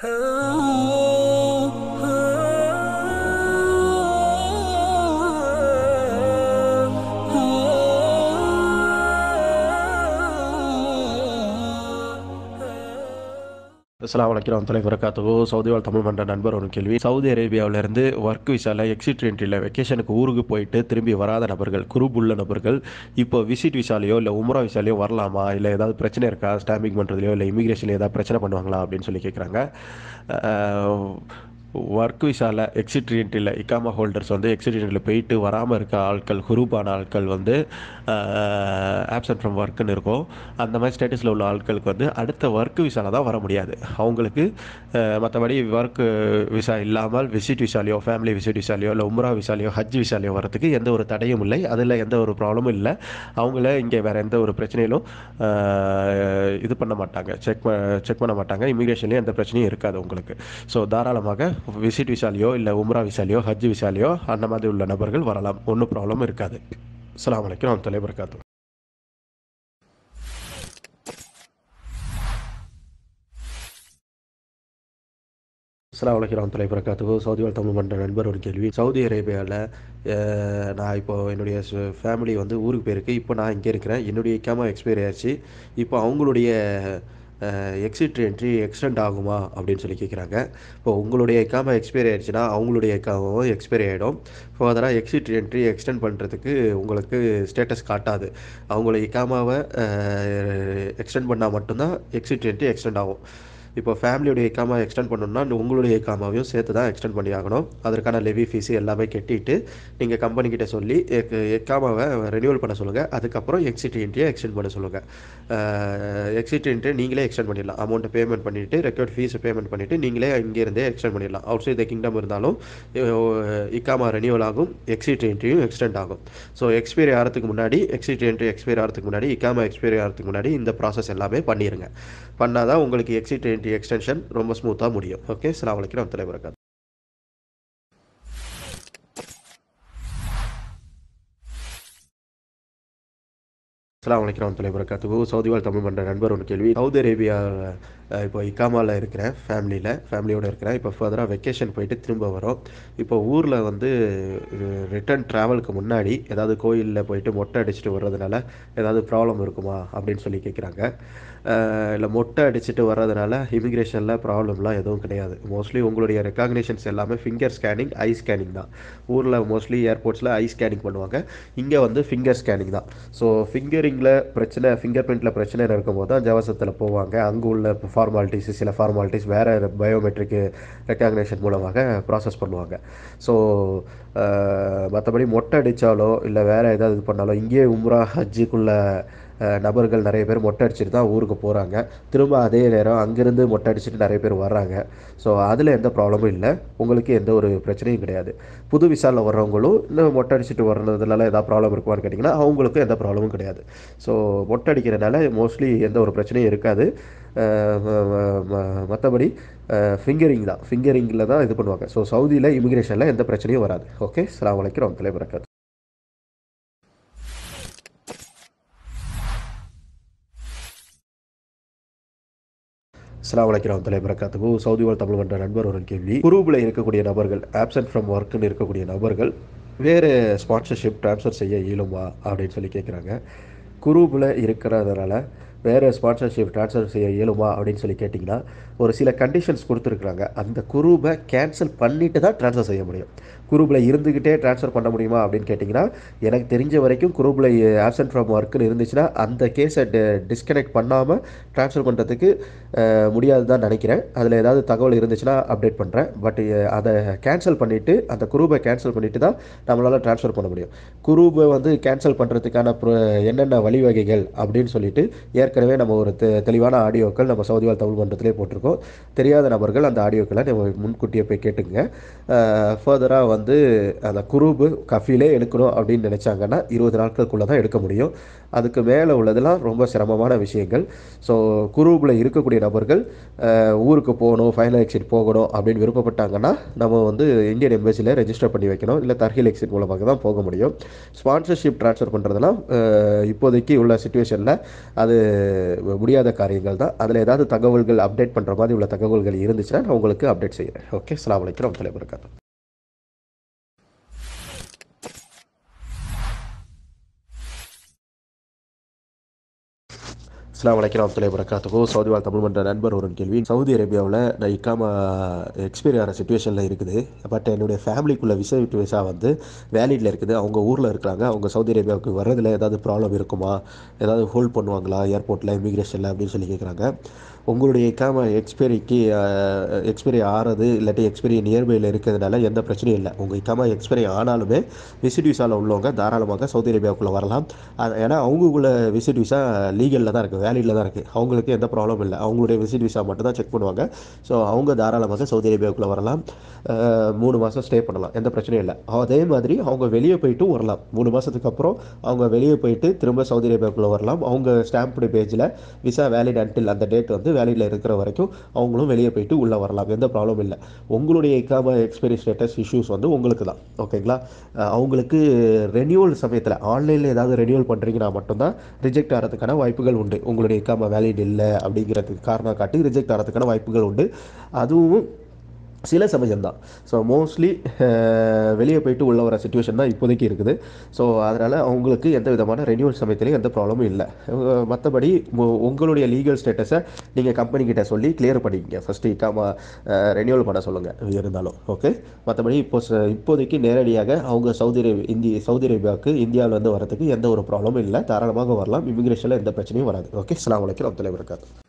Oh. அஸ்லாம் வலைக்கிறோம் தலை வரக்காத்தோ Saudi வாழ் தமிழ் மன்ற நண்பர் ஒரு கேள்வி சவுதி அரேபியாவிலிருந்து ஒர்க் விசாவில் எக்ஸிட் என்ட்ரியில் வெக்கேஷனுக்கு ஊருக்கு போயிட்டு திரும்பி வராத நபர்கள் குரூப் உள்ள நபர்கள் இப்போ விசிட் விசாலையோ இல்லை உம்ரா விசாலையோ வரலாமா இல்லை ஏதாவது பிரச்சனை இருக்கா ஸ்டாம்பிங் பண்ணுறதுலையோ இல்லை இமிக்ரேஷன்லையோ ஏதாவது பிரச்சனை பண்ணுவாங்களா அப்படின்னு சொல்லி கேட்குறாங்க ஒர்க் விசாவில் எக்ஸிட் என்ட்ரியில் இக்காமா ஹோல்டர்ஸ் வந்து எக்ஸிட் போயிட்டு வராமல் இருக்க ஆட்கள் குரூப்பான ஆட்கள் வந்து ஆப்சன்ட் ஃப்ரம் ஒர்க்குன்னு இருக்கும் அந்த மாதிரி ஸ்டேட்டஸில் உள்ள ஆட்களுக்கு வந்து அடுத்த ஒர்க் விசாவில் தான் வர முடியாது அவங்களுக்கு மற்றபடி ஒர்க் விசா இல்லாமல் விசிட் விசாலையோ ஃபேமிலி விசிட் விசாலையோ இல்லை உம்ரா விசாலையோ ஹஜ் விசாலையோ வரதுக்கு எந்த ஒரு தடையும் இல்லை அதில் எந்த ஒரு ப்ராப்ளமும் இல்லை அவங்கள இங்கே வேறு எந்த ஒரு பிரச்சனையிலும் இது பண்ண மாட்டாங்க செக் செக் பண்ண மாட்டாங்க இமிக்ரேஷன்லேயும் எந்த பிரச்சனையும் இருக்காது உங்களுக்கு ஸோ தாராளமாக விசிட் விசாலையோ இல்லை உம்ரா விசாலையோ ஹஜ் விசாலையோ அந்த மாதிரி உள்ள நபர்கள் வரலாம் ஒன்றும் ப்ராப்ளமும் இருக்காது அஸ்லாம் வலைக்கம் நான் தலைவர்காத்தோம் அஸ்லாம் வலைக்கிராம் தலை பிரகாத்துக்கு சவுதி தமிழ் மன்ற நண்பர் ஒரு கேள்வி சவுதி அரேபியாவில் நான் இப்போ என்னுடைய ஃபேமிலி வந்து ஊருக்கு போயிருக்கு இப்போ நான் இங்கே இருக்கிறேன் என்னுடைய கேமரா எக்ஸ்பைரி ஆயிடுச்சு இப்போ அவங்களுடைய எக்ஸிட் என்ட்ரி எக்ஸ்டெண்ட் ஆகுமா அப்படின்னு சொல்லி கேட்குறாங்க இப்போ உங்களுடைய எக்காம எக்ஸ்பைரி ஆயிடுச்சுன்னா அவங்களுடைய எக்காமும் எக்ஸ்பைரி ஆகிடும் ஃபர்தராக எக்ஸிட் என்ட்ரி எக்ஸ்டெண்ட் பண்ணுறதுக்கு உங்களுக்கு ஸ்டேட்டஸ் காட்டாது அவங்கள எக்காமாவை எக்ஸ்டெண்ட் பண்ணால் மட்டும்தான் எக்ஸிட் என்ட்ரி எக்ஸ்டெண்ட் ஆகும் இப்போ ஃபேமிலியோட ஏக்காமா எக்ஸ்டெண்ட் பண்ணணும்னா உங்களுடைய ஏக்காமாவையும் சேர்த்து தான் எக்ஸ்டெண்ட் பண்ணி ஆகணும் அதற்கான லெவி ஃபீஸு எல்லாமே கட்டிட்டு நீங்கள் கம்பெனிக்கிட்ட சொல்லி ஏக்காமாவை ரெனியூவல் பண்ண சொல்லுங்கள் அதுக்கப்புறம் எக்ஸிட் என்ட்ரியை எக்ஸ்டெண்ட் பண்ண சொல்லுங்கள் எக்ஸிட் என்ட்ரி நீங்களே எக்ஸ்டெண்ட் பண்ணிடலாம் அமௌண்ட்டை பேமெண்ட் பண்ணிவிட்டு ரெக்கார்ட் ஃபீஸ் பேமெண்ட் பண்ணிவிட்டு நீங்களே இங்கேருந்தே எக்ஸ்டெண்ட் பண்ணிடலாம் அவுட் சைட் த கிங்டம் இருந்தாலும் இக்காமா ரெனியூவல் ஆகும் எக்ஸிட் என்ட்ரியும் எக்ஸ்டெண்ட் ஆகும் ஸோ எக்ஸ்பீரி ஆகிறதுக்கு முன்னாடி எக்ஸிட் என்ட்ரி எக்ஸ்பீரி ஆகிறதுக்கு முன்னாடி இக்காமா எக்ஸ்பீரி ஆகிறதுக்கு முன்னாடி இந்த ப்ராசஸ் எல்லாமே பண்ணிடுங்க பண்ணால் தான் உங்களுக்கு எக்ஸிட் வாரண்டி எக்ஸ்டென்ஷன் ரொம்ப ஸ்மூத்தாக முடியும் ஓகே சலாம் வலைக்கு நம்ம தலைவரக்காது அஸ்லாம் வலைக்கிறோம் கத்துக்கு சவுதி வாழ் தமிழ் பண்ணுற நண்பர் ஒன்று கேள்வி சவுதி அரேபியா இப்போ இக்காமாவில் இருக்கிறேன் ஃபேமிலியில் ஃபேமிலியோடு இருக்கிறேன் இப்போ ஃபர்தராக வெக்கேஷன் போயிட்டு திரும்ப வரோம் இப்போ ஊரில் வந்து ரிட்டர்ன் ட்ராவலுக்கு முன்னாடி ஏதாவது கோயிலில் போயிட்டு மொட்டை அடிச்சுட்டு வர்றதுனால ஏதாவது ப்ராப்ளம் இருக்குமா அப்படின்னு சொல்லி கேட்குறாங்க இல்லை மொட்டை அடிச்சுட்டு வர்றதுனால இமிக்ரேஷனில் ப்ராப்ளம்லாம் எதுவும் கிடையாது மோஸ்ட்லி உங்களுடைய ரெக்காக்னேஷன்ஸ் எல்லாமே ஃபிங்கர் ஸ்கேனிங் ஐ ஸ்கேனிங் தான் ஊரில் மோஸ்ட்லி ஏர்போர்ட்ஸில் ஐ ஸ்கேனிங் பண்ணுவாங்க இங்கே வந்து ஃபிங்கர் ஸ்கேனிங் தான் ஸோ ஃபிங்கரிங்கில் பிரச்சனை ஃபிங்கர் பிரிண்ட்டில் பிரச்சனை இருக்கும்போது தான் ஜவசத்தில் போவாங்க அங்கே உள்ள ஃபார்மாலிட்டிஸ் சில ஃபார்மாலிட்டிஸ் வேறு பயோமெட்ரிக் ரெக்கக்னேஷன் மூலமாக ப்ராசஸ் பண்ணுவாங்க ஸோ மற்றபடி மொட்டை அடித்தாலோ இல்லை வேறு ஏதாவது இது பண்ணாலோ இங்கேயே உம்ரா ஹஜ்ஜுக்குள்ளே நபர்கள் நிறைய பேர் மொட்டை அடிச்சுட்டு தான் ஊருக்கு போகிறாங்க திரும்ப அதே நேரம் அங்கேருந்து மொட்டை அடிச்சுட்டு நிறைய பேர் வர்றாங்க ஸோ அதில் எந்த ப்ராப்ளமும் இல்லை உங்களுக்கு எந்த ஒரு பிரச்சனையும் கிடையாது புது விசாவில் வர்றவங்களும் இன்னும் மொட்டை அடிச்சுட்டு வர்றதுனால ஏதாவது ப்ராப்ளம் இருக்குமான்னு கேட்டிங்கன்னா அவங்களுக்கும் எந்த ப்ராப்ளமும் கிடையாது ஸோ மொட்டை அடிக்கிறதுனால மோஸ்ட்லி எந்த ஒரு பிரச்சனையும் இருக்காது மற்றபடி ஃபிங்கரிங் தான் ஃபிங்கரிங்கில் தான் இது பண்ணுவாங்க ஸோ சவுதியில் இமிக்ரேஷனில் எந்த பிரச்சனையும் வராது ஓகே ஸ்லாம் வலைக்கு ரொம்ப தலைவரக்காது அஸ்லாம் வலைக்கு ரஹமத்துல்லாய் வரகாத்துக்கு சவுதி வாழ் தமிழ் மன்ற நண்பர் ஒரு கேள்வி குரூப்பில் இருக்கக்கூடிய நபர்கள் ஆப்சன்ட் ஃப்ரம் ஒர்க்குன்னு இருக்கக்கூடிய நபர்கள் வேறு ஸ்பான்சர்ஷிப் ட்ரான்ஸ்ஃபர் செய்ய இயலுமா அப்படின்னு சொல்லி கேட்குறாங்க குரூப்பில் இருக்கிறதுனால வேறு ஸ்பான்சர்ஷிப் ட்ரான்ஸ்ஃபர் செய்ய இயலுமா அப்படின்னு சொல்லி கேட்டிங்கன்னா ஒரு சில கண்டிஷன்ஸ் கொடுத்துருக்குறாங்க அந்த குரூப்பை கேன்சல் பண்ணிவிட்டு தான் ட்ரான்ஸ்ஃபர் செய்ய முடியும் குரூப்பில் இருந்துக்கிட்டே ட்ரான்ஸ்ஃபர் பண்ண முடியுமா அப்படின்னு கேட்டிங்கன்னா எனக்கு தெரிஞ்ச வரைக்கும் குரூப்பில் ஆப்சன்ட் ஃப்ரம் ஒர்க்குன்னு இருந்துச்சுன்னா அந்த கேஸை டிஸ்கனெக்ட் பண்ணாமல் ட்ரான்ஸ்ஃபர் பண்ணுறதுக்கு முடியாது தான் நினைக்கிறேன் அதில் ஏதாவது தகவல் இருந்துச்சுன்னா அப்டேட் பண்ணுறேன் பட் அதை கேன்சல் பண்ணிவிட்டு அந்த குரூப்பை கேன்சல் பண்ணிவிட்டு தான் நம்மளால் ட்ரான்ஸ்ஃபர் பண்ண முடியும் குரூப்பை வந்து கேன்சல் பண்ணுறதுக்கான என்னென்ன வழிவகைகள் அப்படின்னு சொல்லிட்டு ஏற்கனவே நம்ம ஒரு தெளிவான ஆடியோக்கள் நம்ம சவுதிவால் தமிழ் மன்றத்திலே போட்டிருக்கோம் இருக்கோ தெரியாத நபர்கள் அந்த ஆடியோக்களை நம்ம முன்கூட்டியே போய் கேட்டுங்க ஃபர்தராக வந்து அந்த குரூபு கஃபிலே எடுக்கணும் அப்படின்னு நினச்சாங்கன்னா இருபது நாட்களுக்குள்ளே தான் எடுக்க முடியும் அதுக்கு மேலே உள்ளதெல்லாம் ரொம்ப சிரமமான விஷயங்கள் ஸோ குரூப்பில் இருக்கக்கூடிய நபர்கள் ஊருக்கு போகணும் ஃபைனல் எக்ஸிட் போகணும் அப்படின்னு விருப்பப்பட்டாங்கன்னா நம்ம வந்து இந்தியன் எம்பசியில் ரெஜிஸ்டர் பண்ணி வைக்கணும் இல்லை தர்கில் எக்ஸிட் மூலமாக தான் போக முடியும் ஸ்பான்சர்ஷிப் ட்ரான்ஸ்ஃபர் பண்ணுறதுலாம் இப்போதைக்கு உள்ள சுச்சுவேஷனில் அது முடியாத காரியங்கள் தான் அதில் ஏதாவது தகவல்கள் அப்டேட் பண்ணுற மாதிரி உள்ள தகவல்கள் இருந்துச்சுன்னா நான் உங்களுக்கு அப்டேட் செய்கிறேன் ஓகே அஸ்லாம் வலைக்கம் ரமத்துல வரகாத்து இஸ்லாம் வலைக்கம் ரமத்துலே வரக்காத்துக்கோ சவுதி வாழ் தமிழ் மன்ற நண்பர் ஒரு கேள்வி சவுதி அரேபியாவில் நான் இக்காம எக்ஸ்பீரியர் சுச்சுவேஷனில் இருக்குது பட் என்னுடைய ஃபேமிலிக்குள்ளே விசா விட்டு விசா வந்து வேலிடில் இருக்குது அவங்க ஊரில் இருக்கிறாங்க அவங்க சவுதி அரேபியாவுக்கு வர்றதில் ஏதாவது ப்ராப்ளம் இருக்குமா ஏதாவது ஹோல்ட் பண்ணுவாங்களா ஏர்போர்ட்டில் இமிக்ரேஷனில் அப்படின்னு சொல்லி கேட்குறாங்க உங்களுடைய இக்காம எக்ஸ்பைரிக்கு எக்ஸ்பைரி ஆறது இல்லாட்டி எக்ஸ்பைரி நியர்பையில் இருக்கிறதுனால எந்த பிரச்சனையும் இல்லை உங்கள் இக்காம எக்ஸ்பைரி ஆனாலுமே விசிட் விசாவில் உள்ளவங்க தாராளமாக சவுதி அரேபியாவுக்குள்ளே வரலாம் அது ஏன்னா அவங்களுக்குள்ள விசிட் விசா லீகலில் தான் இருக்குது வேலியில் தான் இருக்குது அவங்களுக்கு எந்த ப்ராப்ளமும் இல்லை அவங்களுடைய விசிட் விசா மட்டும் தான் செக் பண்ணுவாங்க ஸோ அவங்க தாராளமாக சவுதி அரேபியாவுக்குள்ளே வரலாம் மூணு மாதம் ஸ்டே பண்ணலாம் எந்த பிரச்சனையும் இல்லை அதே மாதிரி அவங்க வெளியே போயிட்டு வரலாம் மூணு மாதத்துக்கு அப்புறம் அவங்க வெளியே போயிட்டு திரும்ப சவுதி அரேபியாவுக்குள்ளே வரலாம் அவங்க ஸ்டாம்புடைய பேஜில் விசா வேலிட் அன்டில் அந்த டேட் வந்து வேலையில் இருக்கிற வரைக்கும் அவங்களும் வெளியே போயிட்டு உள்ளே வரலாம் எந்த ப்ராப்ளம் இல்லை உங்களுடைய இக்காம எக்ஸ்பைரி ஸ்டேட்டஸ் இஷ்யூஸ் வந்து உங்களுக்கு தான் ஓகேங்களா அவங்களுக்கு ரெனியூவல் சமயத்தில் ஆன்லைனில் ஏதாவது ரெனியூவல் பண்ணுறீங்கன்னா மட்டும்தான் ரிஜெக்ட் ஆகிறதுக்கான வாய்ப்புகள் உண்டு உங்களுடைய இக்காம வேலிட் இல்லை அப்படிங்கிறதுக்கு காரணம் காட்டி ரிஜெக்ட் ஆகிறதுக்கான வாய்ப்புகள் உண்டு அதுவும் சில சமயம் தான் ஸோ மோஸ்ட்லி வெளியே போயிட்டு உள்ள வர சுச்சுவேஷன் தான் இப்போதைக்கு இருக்குது ஸோ அதனால் அவங்களுக்கு எந்த விதமான ரெனியூவல் சமயத்துலேயும் எந்த ப்ராப்ளமும் இல்லை மற்றபடி உங்களுடைய லீகல் ஸ்டேட்டஸை நீங்கள் கம்பெனிக்கிட்ட சொல்லி கிளியர் பண்ணிக்கிங்க ஃபஸ்ட்டு காம ரெனியூவல் பண்ண சொல்லுங்கள் இருந்தாலும் ஓகே மற்றபடி இப்போ இப்போதைக்கு நேரடியாக அவங்க சவுதி அரேபியா இந்தி சவுதி அரேபியாவுக்கு இந்தியாவிலேருந்து வரதுக்கு எந்த ஒரு ப்ராப்ளமும் இல்லை தாராளமாக வரலாம் இமிக்ரேஷனில் எந்த பிரச்சனையும் வராது ஓகே அஸ்லாம் வலைக்கம் அப்துல்லாய் இருக்காது